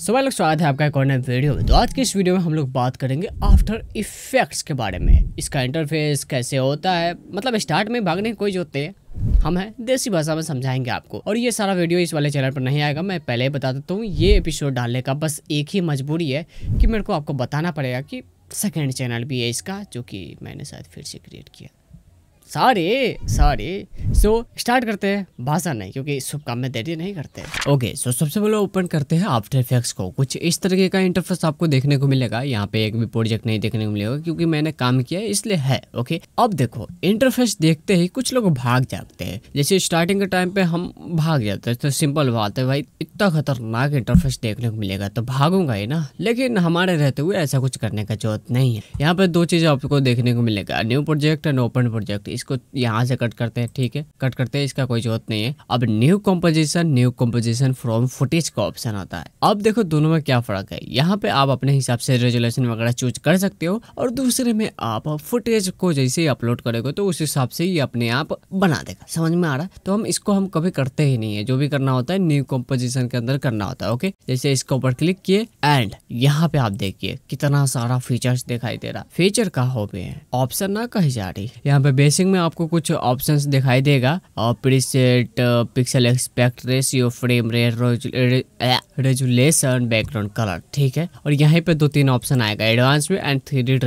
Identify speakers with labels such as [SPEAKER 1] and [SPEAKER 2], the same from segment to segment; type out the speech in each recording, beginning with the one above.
[SPEAKER 1] सवाल लोग स्वागत है आपका एक और नए वीडियो में तो आज की इस वीडियो में हम लोग बात करेंगे आफ्टर इफेक्ट्स के बारे में इसका इंटरफेस कैसे होता है मतलब स्टार्ट में भागने की कोई जोते हम हैं देसी भाषा में समझाएंगे आपको और ये सारा वीडियो इस वाले चैनल पर नहीं आएगा मैं पहले ही बता देता हूँ ये एपिसोड डालने का बस एक ही मजबूरी है कि मेरे को आपको बताना पड़ेगा कि सेकेंड चैनल भी है इसका जो कि मैंने शायद फिर से क्रिएट किया सारे सारे सो so, स्टार्ट करते हैं भाषा नहीं क्योंकि शुभ काम में देरी नहीं करते ओके सो so सबसे पहले ओपन करते हैं आफ्टर इफेक्ट्स को कुछ इस तरीके का इंटरफेस आपको देखने को मिलेगा यहाँ पे एक भी प्रोजेक्ट नहीं देखने को मिलेगा क्योंकि मैंने काम किया इसलिए है ओके okay? अब देखो इंटरफेस देखते ही कुछ लोग भाग जाते हैं जैसे स्टार्टिंग के टाइम पे हम भाग जाते हैं तो सिंपल बात है भाई कितना खतरनाक इंटरफेस देखने को मिलेगा तो भागूंगा ही ना लेकिन हमारे रहते हुए ऐसा कुछ करने का जरूरत नहीं है यहाँ पर दो चीज़ आपको देखने को मिलेगा new project and open project इसको यहाँ से कट करते हैं ठीक है कट करते हैं इसका कोई जरूरत नहीं है अब new composition new composition from footage का ऑप्शन आता है अब देखो दोनों में क्या फर्क है यहाँ पे आप अपने हिसाब से रेजोल्यूशन वगैरह चूज कर सकते हो और दूसरे में आप फुटेज को जैसे अपलोड करेगा तो उस हिसाब से ही अपने आप बना देगा समझ में आ रहा है तो हम इसको हम कभी करते ही नहीं है जो भी करना होता है न्यू कॉम्पोजिशन के अंदर करना होता है ओके जैसे इसके ऊपर क्लिक किए एंड यहाँ पे आप देखिए कितना सारा फीचर दिखाई दे रहा फीचर कहा पे है ऑप्शन ना कही जा रही यहाँ पे बेसिक में आपको कुछ ऑप्शन दिखाई देगा और preset pixel aspect ratio frame rate resolution background colour ठीक है और यहाँ पे दो तीन ऑप्शन आएगा एडवांस में एंड थ्री डी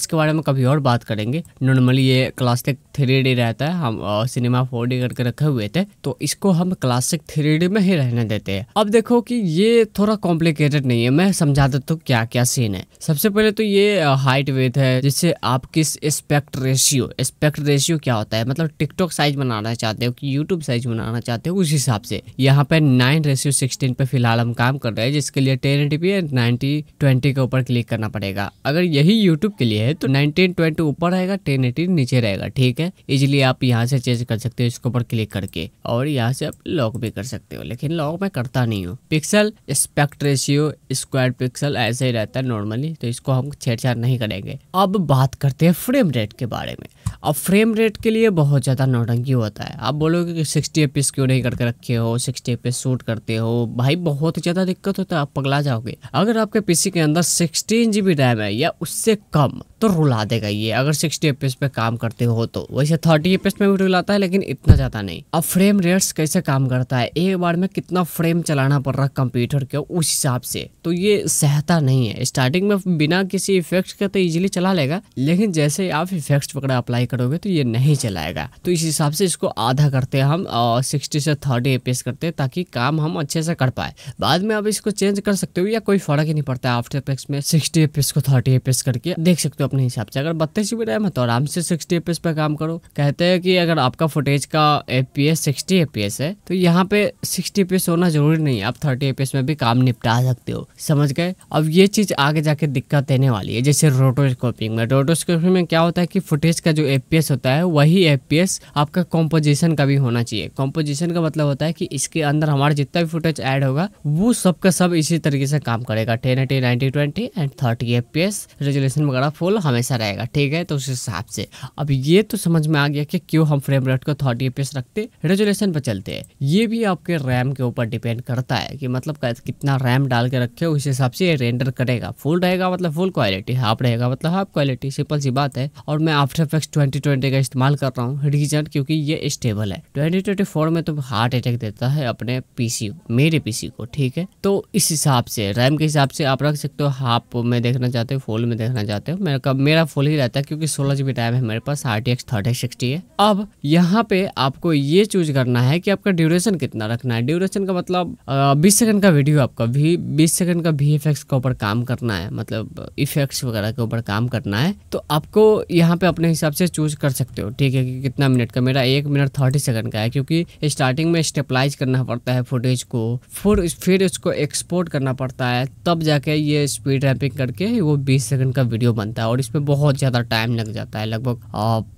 [SPEAKER 1] इसके बारे में कभी और बात करेंगे नॉर्मली ये क्लास थ्री रहता है हम आ, सिनेमा फोर करके रखे हुए थे तो इसको हम क्लासिक थ्री में ही रहने देते हैं अब देखो कि ये थोड़ा कॉम्प्लिकेटेड नहीं है मैं समझा देता हूँ क्या क्या सीन है सबसे पहले तो ये हाइट वेथ है जिससे आप किस स्पेक्ट रेशियो स्पेक्ट रेशियो क्या होता है मतलब टिकटॉक साइज बनाना चाहते हो कि यूट्यूब साइज बनाना चाहते हो उस हिसाब से यहाँ पे नाइन रेशियो सिक्सटीन पे फिलहाल हम काम कर रहे हैं जिसके लिए टेन एटी नाइनटी ट्वेंटी के ऊपर क्लिक करना पड़ेगा अगर यही यूट्यूब के लिए है तो नाइनटीन ट्वेंटी ऊपर रहेगा टेन एटी नीचे रहेगा ठीक है है इजिली आप यहाँ से चेंज कर सकते हो इसके ऊपर क्लिक करके और यहाँ से आप लॉक भी कर सकते हो लेकिन लॉक मैं करता नहीं हूँ pixel aspect ratio square pixel ऐसे ही रहता है नॉर्मली तो इसको हम छेड़छाड़ नहीं करेंगे अब बात करते हैं फ्रेम रेट के बारे में अब फ्रेम रेट के लिए बहुत ज़्यादा नौटंकी होता है आप बोलोगे कि सिक्सटी एफ क्यों नहीं करके रखे हो सिक्सटी एफ शूट करते हो भाई बहुत ज़्यादा दिक्कत होता है आप पगला जाओगे अगर आपके पीसी के अंदर सिक्सटीन जीबी रैम है या उससे कम तो रुला देगा ये अगर सिक्सटी एफ पे काम करते हो तो वैसे थर्टी एफ में भी रुलाता है लेकिन इतना ज़्यादा नहीं अब फ्रेम रेट्स कैसे काम करता है एक बार में कितना फ्रेम चलाना पड़ रहा कंप्यूटर के उस हिसाब से तो ये सहता नहीं है स्टार्टिंग में बिना किसी इफेक्ट के तो इजिली चला लेगा लेकिन जैसे आप इफेक्ट्स वगैरह अप्लाई करोगे तो ये नहीं चलाएगा तो इस हिसाब से इसको आधा करते हैं हम और सिक्सटी से थर्टी एपीएस करते हैं ताकि काम हम अच्छे से कर पाए बाद में आप इसको चेंज कर सकते हो या कोई फर्क ही नहीं पड़ता है आफ्टर इफेक्ट्स में सिक्सटी एपीएस को थर्टी एपीएस करके देख सकते हो अपने हिसाब से अगर बत्तीस जीबी रैम है तो आराम से सिक्सटी एपीएस पर काम करो कहते हैं कि अगर आपका फुटेज का एपीएस सिक्सटी एपीएस है तो यहाँ पे सिक्सटी एपीएस होना जरूरी नहीं है आप थर्टी एपीएस में भी काम निपटा सकते हो समझ गए अब ये चीज़ आगे जाके दिक्कत देने वाली है जैसे रोटोस्कोपिंग में रोटोस्कोपिंग में क्या होता है कि फुटेज का जो ए एफपीएस होता है वही एफपीएस आपका कॉम्पोजिशन का भी होना चाहिए कॉम्पोजिशन का मतलब होता है कि इसके अंदर हमारा जितना भी फुटेज ऐड होगा वो सब का सब इसी तरीके से काम करेगा ten eighty ninety twenty and thirty F resolution वगैरह फुल हमेशा रहेगा ठीक है तो उस हिसाब से अब ये तो समझ में आ गया कि क्यों हम फ्रेम रेट को थर्टी एफ रखते रेजोल्यूशन पर चलते हैं ये भी आपके रैम के ऊपर डिपेंड करता है कि मतलब कितना रैम डाल के रखे उस हिसाब से ये रेंडर करेगा फुल रहेगा मतलब फुल क्वालिटी हाफ रहेगा मतलब हाफ क्वालिटी सिंपल सी बात है और मैं आफ्टर इफेक्ट 2020 का इस्तेमाल कर रहा हूँ रीजन क्योंकि ये स्टेबल है 2024 में तो हार्ट अटैक देता है अपने पीसी मेरे पीसी को ठीक है तो इस हिसाब से रैम के हिसाब से आप रख सकते हो हाफ में देखना चाहते हो फुल में देखना चाहते हो मेरा कब मेरा फुल ही रहता है क्योंकि सोलह जीबी रैम है मेरे पास आर टी एक्स है अब यहाँ पे आपको ये चूज करना है कि आपका ड्यूरेशन कितना रखना है ड्यूरेशन का मतलब बीस सेकंड का वीडियो आपका भी बीस सेकंड का भी एफ के ऊपर काम करना है मतलब इफेक्ट्स e वगैरह के ऊपर काम करना है तो आपको यहाँ पे अपने हिसाब से चूज कर सकते हो ठीक है कि कितना मिनट का मेरा एक मिनट थर्टी सेकंड का है क्योंकि स्टार्टिंग में स्टेपलाइज करना पड़ता है फुटेज को फिर फिर उसको एक्सपोर्ट करना पड़ता है तब जाके ये स्पीड रैपिंग करके वो बीस सेकंड का वीडियो बनता है और इसमें बहुत ज़्यादा टाइम लग जाता है लगभग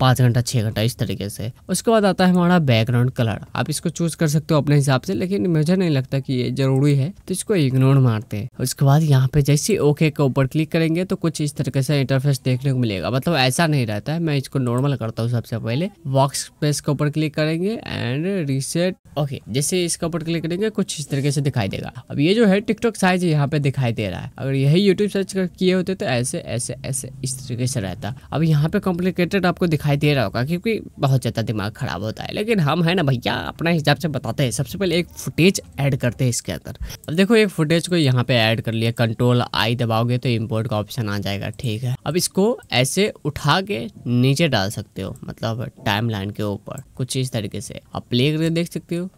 [SPEAKER 1] पाँच घंटा छः घंटा इस तरीके से उसके बाद आता है हमारा बैकग्राउंड कलर आप इसको चूज कर सकते हो अपने हिसाब से लेकिन मुझे नहीं लगता कि ये जरूरी है तो इसको इग्नोर मारते हैं उसके बाद यहाँ पे जैसे ओके के ऊपर क्लिक करेंगे तो कुछ इस तरीके से इंटरफेस देखने को मिलेगा मतलब ऐसा नहीं रहता है मैं इसको नॉर्मल करता हूँ सबसे पहले वॉक्स स्पेस के ऊपर क्लिक करेंगे एंड रिसेट ओके जैसे इसके ऊपर क्लिक करेंगे कुछ इस तरीके से दिखाई देगा अब ये जो है टिकटॉक साइज यहाँ पे दिखाई दे रहा है अगर यही यूट्यूब सर्च किए होते तो ऐसे ऐसे ऐसे इस तरीके से रहता अब यहाँ पे कॉम्प्लिकेटेड आपको दिखाई दे रहा होगा क्योंकि बहुत ज़्यादा दिमाग खराब होता है लेकिन हम है ना भैया अपना हिसाब से बताते हैं सबसे पहले एक फुटेज ऐड करते हैं इसके अंदर अब देखो एक फुटेज को यहाँ पे ऐड कर लिया कंट्रोल आई दबाओगे तो इम्पोर्ट का ऑप्शन आ जाएगा ठीक है अब इसको ऐसे उठा के नीचे डाल सकते हो मतलब टाइम लाइन के ऊपर कुछ इस तरीके से आप प्ले करके देख सकते हो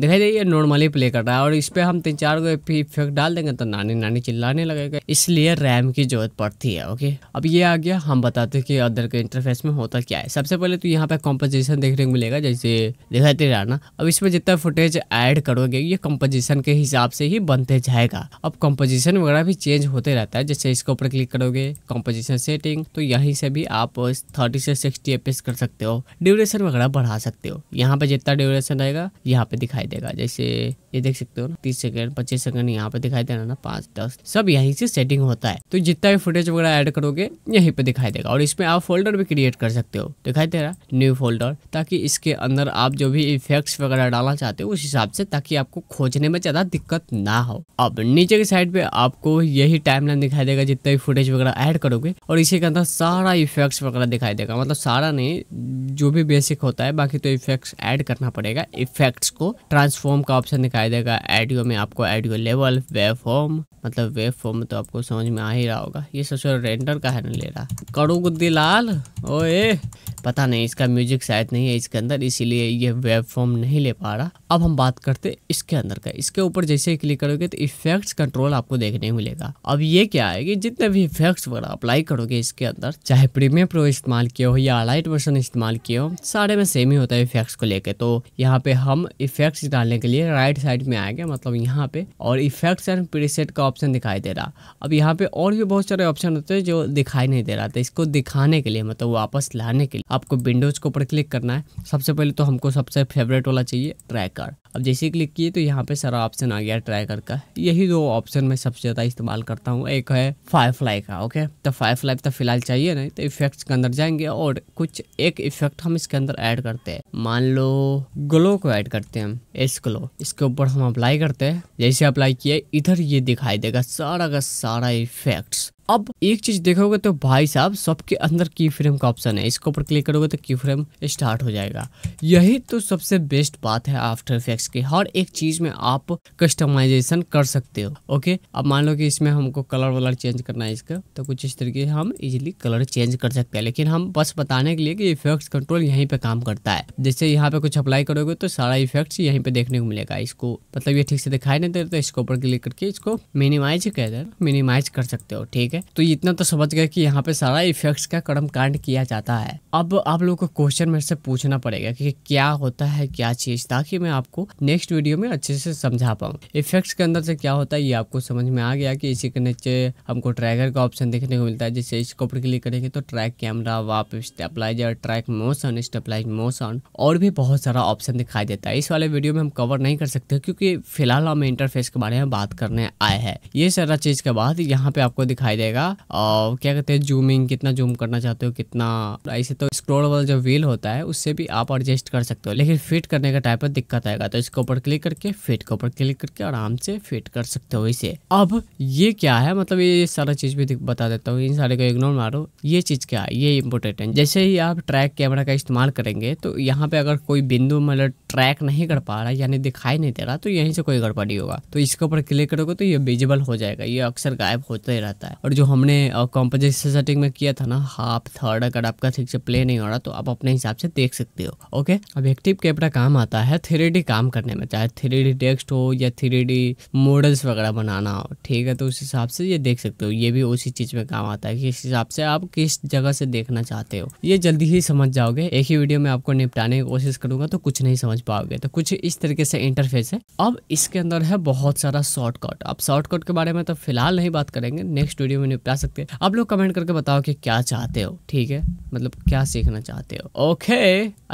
[SPEAKER 1] दिखाई दे ये नॉर्मली प्ले कर रहा है और इस पर हम तीन चार को इफेक्ट डाल देंगे तो नानी नानी चिल्लाने लगेगा इसलिए रैम की जरूरत पड़ती है ओके अब ये आ गया हम बताते हैं कि अदर के इंटरफेस में होता क्या है सबसे पहले तो यहाँ पे कॉम्पोजिशन देखने को मिलेगा जैसे दिखाई दे रहा ना अब इसमें जितना फुटेज ऐड करोगे ये कॉम्पोजिशन के हिसाब से ही बनते जाएगा अब कॉम्पोजिशन वगैरह भी चेंज होते रहता है जैसे इसके ऊपर क्लिक करोगे कॉम्पोजिशन सेटिंग तो यहीं से भी आप थर्टी से सिक्सटी एफ कर सकते हो ड्यूरेशन वगैरह बढ़ा सकते हो यहाँ पे जितना ड्यूरेशन रहेगा यहाँ पे दिखाई दिखाई देगा जैसे ये देख सकते हो ना तीस सेकंड पच्चीस सेकंड यहाँ पे दिखाई देना ना पांच दस सब यहीं से सेटिंग होता है तो जितना भी फुटेज वगैरह ऐड करोगे यहीं पे दिखाई देगा और इसमें आप फोल्डर भी क्रिएट कर सकते हो दिखाई दे रहा न्यू फोल्डर ताकि इसके अंदर आप जो भी इफेक्ट्स वगैरह डालना चाहते हो उस हिसाब से ताकि आपको खोजने में ज्यादा दिक्कत ना हो अब नीचे की साइड पे आपको यही टाइम दिखाई देगा जितना भी फुटेज वगैरह ऐड करोगे और इसी के अंदर सारा इफेक्ट्स वगैरह दिखाई देगा मतलब सारा नहीं जो भी बेसिक होता है बाकी तो इफेक्ट्स ऐड करना पड़ेगा इफेक्ट्स को ट्रांसफॉर्म का ऑप्शन दिखाई देगा एडियो में आपको एडियो लेवल वेव फॉर्म मतलब वेव फॉर्म तो आपको समझ में आ ही रहा होगा ये सोशल रेंडर का है ना ले रहा कड़ू गुद्दी लाल ओए पता नहीं इसका म्यूजिक शायद नहीं है इसके अंदर इसीलिए ये वेब फॉर्म नहीं ले पा रहा अब हम बात करते इसके अंदर का इसके ऊपर जैसे क्लिक करोगे तो इफेक्ट्स कंट्रोल आपको देखने को मिलेगा अब ये क्या है कि जितने भी इफेक्ट्स वगैरह अप्लाई करोगे इसके अंदर चाहे प्रीमियम प्रो इस्तेमाल किए हो या लाइट वर्सन इस्तेमाल किए हो सारे में सेम ही होता है इफेक्ट्स को लेकर तो यहाँ पे हम इफेक्ट्स इफेक्ट्स डालने के लिए राइट साइड में आ गया मतलब यहाँ पे और इफेक्ट्स एंड प्रीसेट का ऑप्शन दिखाई दे रहा अब यहाँ पे और भी बहुत सारे ऑप्शन होते हैं जो दिखाई नहीं दे रहा था तो इसको दिखाने के लिए मतलब वापस लाने के लिए आपको विंडोज के ऊपर क्लिक करना है सबसे पहले तो हमको सबसे फेवरेट वाला चाहिए ट्रैकर अब जैसे क्लिक किए तो यहाँ पे सारा ऑप्शन आ गया ट्रैकर का यही दो ऑप्शन मैं सबसे ज़्यादा इस्तेमाल करता हूँ एक है फाइव फ्लाई का ओके तो फाइव फ्लाई तो फिलहाल चाहिए नहीं तो इफेक्ट्स के अंदर जाएंगे और कुछ एक इफेक्ट हम इसके अंदर ऐड करते हैं मान लो ग्लो को ऐड करते हैं एस क्लो इसके ऊपर हम अप्लाई करते हैं जैसे अप्लाई किए इधर ये दिखाई देगा सारा का सारा इफेक्ट्स अब एक चीज देखोगे तो भाई साहब सबके अंदर की फ्रेम का ऑप्शन है इसके ऊपर क्लिक करोगे तो की फ्रेम स्टार्ट हो जाएगा यही तो सबसे बेस्ट बात है आफ्टर इफेक्ट की हर एक चीज में आप कस्टमाइजेशन कर सकते हो ओके अब मान लो कि इसमें हमको कलर वलर चेंज करना है इसका तो कुछ इस तरीके से हम इजिली कलर चेंज कर सकते हैं लेकिन हम बस बताने के लिए कि इफेक्ट कंट्रोल यहीं पे काम करता है जैसे यहाँ पे कुछ अप्लाई करोगे तो सारा इफेक्ट्स यहीं पे देखने को मिलेगा इसको मतलब ये ठीक से दिखाई नहीं दे रहा इसके ऊपर क्लिक करके इसको मिनिमाइज कह देना मिनिमाइज कर सकते हो ठीक है है तो इतना तो समझ गए कि यहाँ पे सारा इफेक्ट्स का कर्म कांड किया जाता है अब आप लोगों को क्वेश्चन मेरे से पूछना पड़ेगा कि क्या होता है क्या चीज ताकि मैं आपको नेक्स्ट वीडियो में अच्छे से समझा पाऊँ इफेक्ट्स के अंदर से क्या होता है ये आपको समझ में आ गया कि इसी के नीचे हमको ट्रैगर का ऑप्शन देखने को मिलता है जैसे इसको क्लिक करेंगे तो track camera warp stabilizer track motion stabilize motion और भी बहुत सारा ऑप्शन दिखाई देता है इस वाले वीडियो में हम कवर नहीं कर सकते क्योंकि फिलहाल हम इंटरफेस के बारे में बात करने आए हैं ये सारा चीज के बाद यहाँ पे आपको दिखाई दे मिलेगा और क्या कहते हैं जूमिंग कितना जूम करना चाहते हो कितना ऐसे तो स्क्रोल वाला जो व्हील होता है उससे भी आप एडजस्ट कर सकते हो लेकिन फिट करने का टाइप पर दिक्कत आएगा तो इसके ऊपर क्लिक करके फिट के ऊपर क्लिक करके आराम से फिट कर सकते हो इसे अब ये क्या है मतलब ये सारा चीज भी बता देता हूँ इन सारे को इग्नोर मारो ये चीज क्या है ये इंपॉर्टेंट है जैसे ही आप ट्रैक कैमरा का इस्तेमाल करेंगे तो यहाँ पे अगर कोई बिंदु मतलब ट्रैक नहीं कर पा रहा यानी दिखाई नहीं दे रहा तो यहीं से कोई गड़बड़ी होगा तो इसके ऊपर क्लिक करोगे तो ये विजिबल हो जाएगा ये अक्सर गायब होते रहता है और जो हमने कॉम्पोजिशन सेटिंग में किया था ना हाफ थर्ड अगर आपका ठीक से प्ले नहीं हो रहा तो आप अपने हिसाब से देख सकते हो ओके अब एक्टिव कैमरा काम आता है थ्री काम करने में चाहे थ्री टेक्स्ट हो या थ्री मॉडल्स वगैरह बनाना हो ठीक है तो उस हिसाब से ये देख सकते हो ये भी उसी चीज में काम आता है किस इस हिसाब से आप किस जगह से देखना चाहते हो ये जल्दी ही समझ जाओगे एक ही वीडियो में आपको निपटाने की कोशिश करूंगा तो कुछ नहीं समझ पाओगे तो कुछ इस तरीके से इंटरफेस है अब इसके अंदर है बहुत सारा शॉर्टकट अब शॉर्टकट के बारे में तो फिलहाल नहीं बात करेंगे नेक्स्ट वीडियो में में निपटा सकते हैं आप लोग कमेंट करके बताओ कि क्या चाहते हो ठीक है मतलब क्या सीखना चाहते हो okay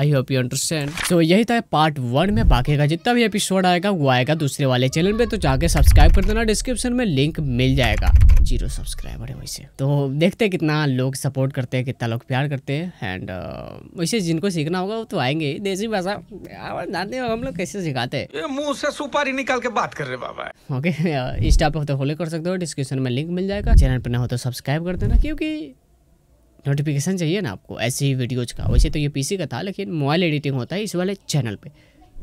[SPEAKER 1] I hope you understand so यही था पार्ट वन में बाकी का जितना भी एपिसोड आएगा वो आएगा दूसरे वाले चैनल पे तो जाके सब्सक्राइब कर देना डिस्क्रिप्शन में लिंक मिल जाएगा जीरो सब्सक्राइबर है वैसे तो देखते हैं कितना लोग सपोर्ट करते हैं कितना लोग प्यार करते हैं एंड uh, वैसे जिनको सीखना होगा वो तो आएंगे देसी भाषा जानते हो हम लोग कैसे सिखाते हैं मुंह से सुपारी निकाल के बात कर रहे बाबा ओके इंस्टा पे तो फॉलो कर सकते हो डिस्क्रिप्शन में लिंक मिल जाएगा चैनल पर ना हो तो सब्सक्राइब कर देना क्योंकि नोटिफिकेशन चाहिए ना आपको ऐसी ही वीडियोज़ का वैसे तो ये पीसी का था लेकिन मोबाइल एडिटिंग होता है इस वाले चैनल पे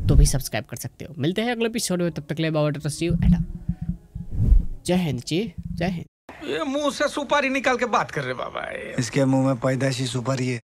[SPEAKER 1] तो भी सब्सक्राइब कर सकते हो मिलते हैं अगले एपिसोड में तब तक ले बाबा डॉक्टर शिव एडा जय हिंद जी जय हिंद मुंह से सुपारी निकाल के बात कर रहे बाबा इसके मुंह में पैदाशी सुपारी है